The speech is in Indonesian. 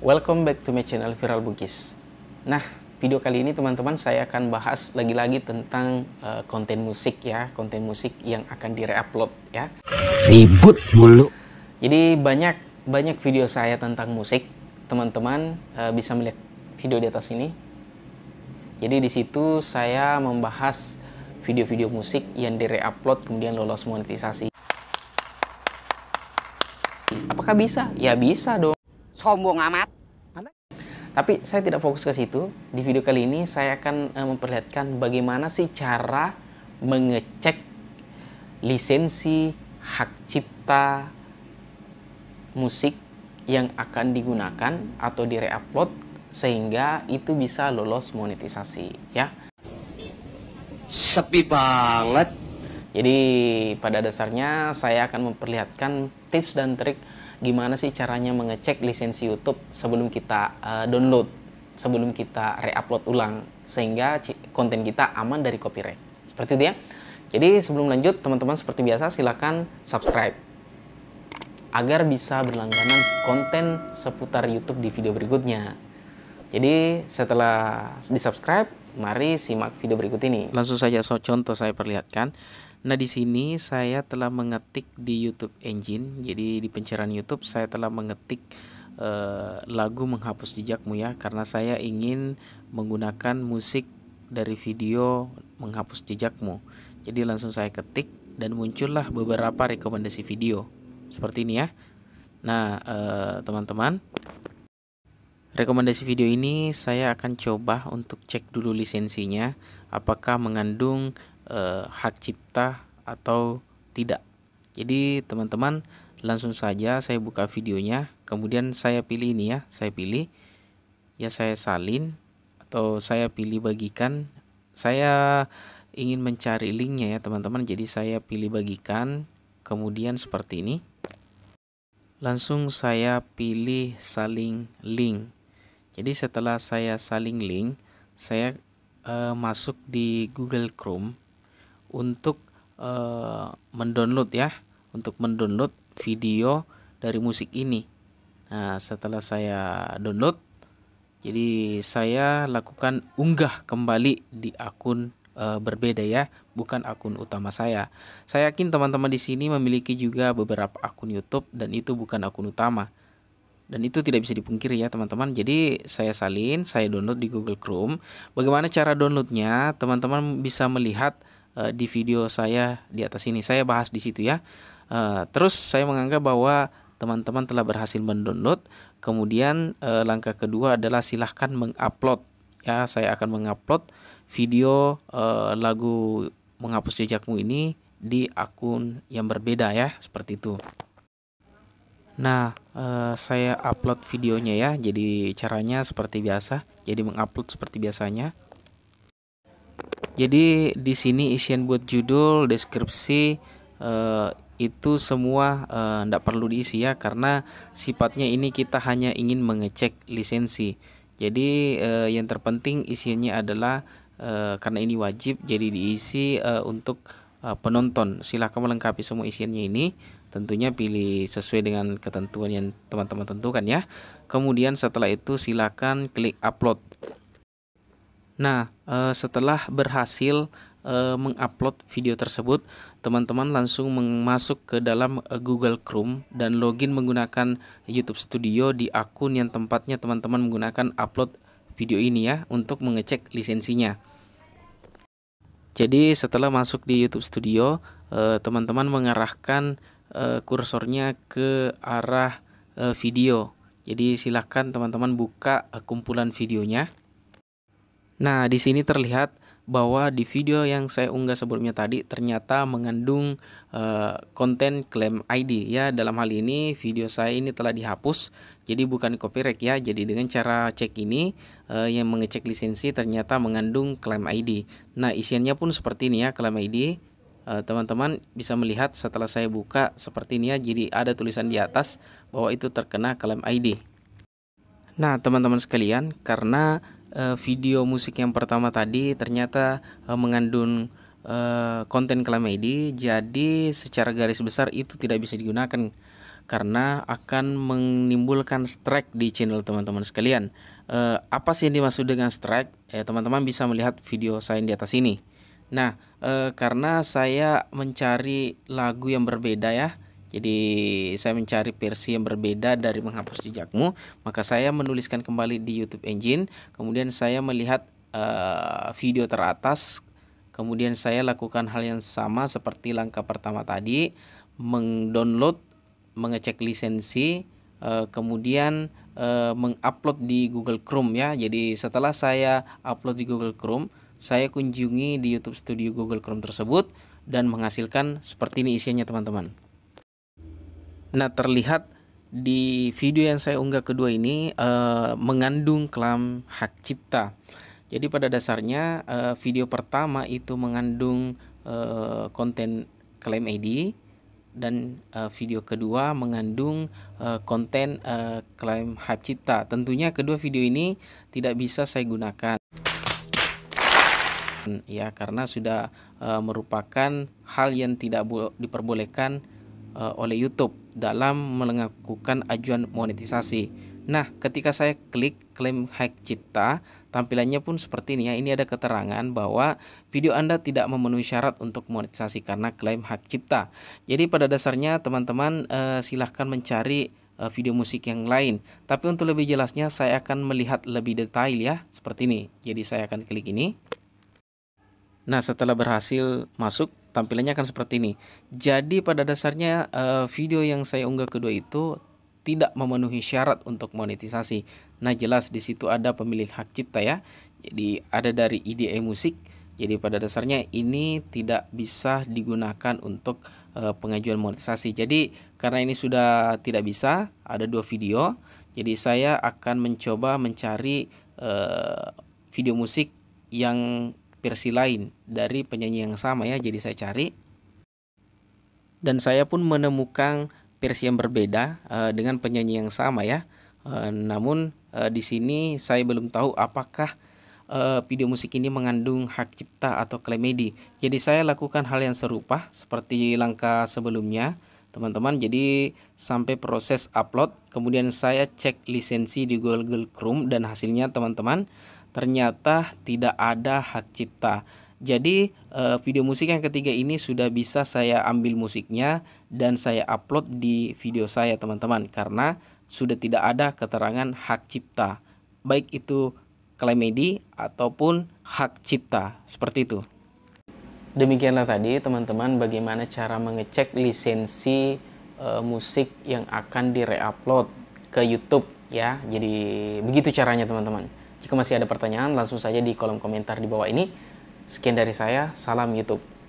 Welcome back to my channel Viral Bugis. Nah, video kali ini teman-teman saya akan bahas lagi-lagi tentang uh, konten musik ya, konten musik yang akan direupload ya. Ribut mulu. Jadi banyak banyak video saya tentang musik. Teman-teman uh, bisa melihat video di atas ini. Jadi di situ saya membahas video-video musik yang direupload kemudian lolos monetisasi. Apakah bisa? Ya bisa dong sombong amat. Tapi saya tidak fokus ke situ. Di video kali ini saya akan eh, memperlihatkan bagaimana sih cara mengecek lisensi hak cipta musik yang akan digunakan atau direupload sehingga itu bisa lolos monetisasi ya. Sepi banget. Jadi pada dasarnya saya akan memperlihatkan tips dan trik gimana sih caranya mengecek lisensi YouTube sebelum kita uh, download, sebelum kita reupload ulang sehingga konten kita aman dari copyright. Seperti itu ya. Jadi sebelum lanjut, teman-teman seperti biasa silahkan subscribe agar bisa berlangganan konten seputar YouTube di video berikutnya. Jadi setelah di subscribe, Mari simak video berikut ini. Langsung saja so contoh saya perlihatkan. Nah, di sini saya telah mengetik di YouTube Engine. Jadi di pencarian YouTube saya telah mengetik eh, lagu menghapus jejakmu ya karena saya ingin menggunakan musik dari video menghapus jejakmu. Jadi langsung saya ketik dan muncullah beberapa rekomendasi video. Seperti ini ya. Nah, eh, teman-teman eh, teman -teman, Rekomendasi video ini saya akan coba untuk cek dulu lisensinya apakah mengandung e, hak cipta atau tidak. Jadi teman-teman langsung saja saya buka videonya, kemudian saya pilih ini ya, saya pilih ya saya salin atau saya pilih bagikan. Saya ingin mencari linknya ya teman-teman jadi saya pilih bagikan kemudian seperti ini langsung saya pilih saling link jadi setelah saya saling link, saya uh, masuk di Google Chrome untuk uh, mendownload ya, untuk mendownload video dari musik ini. Nah, setelah saya download, jadi saya lakukan unggah kembali di akun e, berbeda ya, bukan akun utama saya. Saya yakin teman-teman di sini memiliki juga beberapa akun YouTube dan itu bukan akun utama dan itu tidak bisa dipungkiri ya teman-teman. Jadi saya salin, saya download di Google Chrome. Bagaimana cara downloadnya? Teman-teman bisa melihat uh, di video saya di atas ini. Saya bahas di situ ya. Uh, terus saya menganggap bahwa teman-teman telah berhasil mendownload. Kemudian uh, langkah kedua adalah silahkan mengupload. Ya, saya akan mengupload video uh, lagu menghapus jejakmu ini di akun yang berbeda ya, seperti itu. Nah, eh, saya upload videonya ya. Jadi caranya seperti biasa. Jadi mengupload seperti biasanya. Jadi di sini isian buat judul, deskripsi eh, itu semua tidak eh, perlu diisi ya karena sifatnya ini kita hanya ingin mengecek lisensi. Jadi eh, yang terpenting isiannya adalah eh, karena ini wajib jadi diisi eh, untuk eh, penonton. Silahkan melengkapi semua isiannya ini. Tentunya pilih sesuai dengan ketentuan yang teman-teman tentukan ya. Kemudian setelah itu silakan klik upload. Nah, eh, setelah berhasil eh, mengupload video tersebut, teman-teman langsung masuk ke dalam eh, Google Chrome dan login menggunakan YouTube Studio di akun yang tempatnya teman-teman menggunakan upload video ini ya untuk mengecek lisensinya. Jadi setelah masuk di YouTube Studio, teman-teman mengarahkan uh, kursornya ke arah uh, video. Jadi silahkan teman-teman buka eh, kumpulan videonya. Nah, di sini terlihat bahwa di video yang saya unggah sebelumnya tadi ternyata mengandung uh, konten klaim ID ya dalam hal ini video saya ini telah dihapus jadi bukan copyright ya jadi dengan cara cek ini uh, yang mengecek lisensi ternyata mengandung klaim ID nah isiannya pun seperti ini ya klaim ID Eh, teman-teman bisa melihat setelah saya buka seperti ini ya jadi ada tulisan di atas bahwa itu terkena klaim ID nah teman-teman sekalian karena uh, video musik yang pertama tadi ternyata uh, mengandung konten konten klaim ID jadi secara garis besar itu tidak bisa digunakan karena akan menimbulkan strike di channel teman-teman sekalian uh, apa sih yang dimaksud dengan strike teman-teman bisa melihat video saya di atas ini Nah, e, karena saya mencari lagu yang berbeda ya. Jadi saya mencari versi yang berbeda dari menghapus jejakmu, maka saya menuliskan kembali di YouTube Engine, kemudian saya melihat e, video teratas, kemudian saya lakukan hal yang sama seperti langkah pertama tadi, mengdownload, mengecek lisensi, e, kemudian e, mengupload di Google Chrome ya. Jadi setelah saya upload di Google Chrome saya kunjungi di YouTube Studio Google Chrome tersebut dan menghasilkan seperti ini isinya teman-teman. Nah, terlihat di video yang saya unggah kedua ini e, mengandung klaim hak cipta. Jadi pada dasarnya e, video pertama itu mengandung e, konten klaim ID dan e, video kedua mengandung e, konten e, klaim hak cipta. Tentunya kedua video ini tidak bisa saya gunakan kemuliaan ya karena sudah e, merupakan hal yang tidak diperbolehkan e, oleh YouTube dalam melakukan ajuan monetisasi. Nah, ketika saya klik klaim hak cipta, tampilannya pun seperti ini ya. Ini ada keterangan bahwa video Anda tidak memenuhi syarat untuk monetisasi karena klaim hak cipta. Jadi pada dasarnya teman-teman eh, silahkan mencari video musik yang lain. Tapi untuk lebih jelasnya saya akan melihat lebih detail ya, seperti ini. Jadi saya akan klik ini. Nah, setelah berhasil masuk, tampilannya akan seperti ini. Jadi pada dasarnya eh, video yang saya unggah kedua itu tidak memenuhi syarat untuk monetisasi. Nah, jelas di situ ada pemilik hak cipta ya. Jadi ada dari IDE musik. Jadi pada dasarnya ini tidak bisa digunakan untuk eh, pengajuan monetisasi. Jadi karena ini sudah tidak bisa, ada dua video. Jadi saya akan mencoba mencari eh, video musik yang versi lain dari penyanyi yang sama ya. Jadi saya cari dan saya pun menemukan versi yang berbeda uh, dengan penyanyi yang sama ya. Uh, namun uh, di sini saya belum tahu apakah uh, video musik ini mengandung hak cipta atau klemedi. Jadi saya lakukan hal yang serupa seperti langkah sebelumnya teman-teman jadi sampai proses upload kemudian saya cek lisensi di Google Chrome dan hasilnya teman-teman ternyata tidak ada hak cipta jadi eh, video musik yang ketiga ini sudah bisa saya ambil musiknya dan saya upload di video saya teman-teman karena sudah tidak ada keterangan hak cipta baik itu klaim ataupun hak cipta seperti itu demikianlah tadi teman-teman bagaimana cara mengecek lisensi uh, musik yang akan direupload ke YouTube ya. Jadi begitu caranya teman-teman. Jika masih ada pertanyaan langsung saja di kolom komentar di bawah ini. Sekian dari saya, salam YouTube.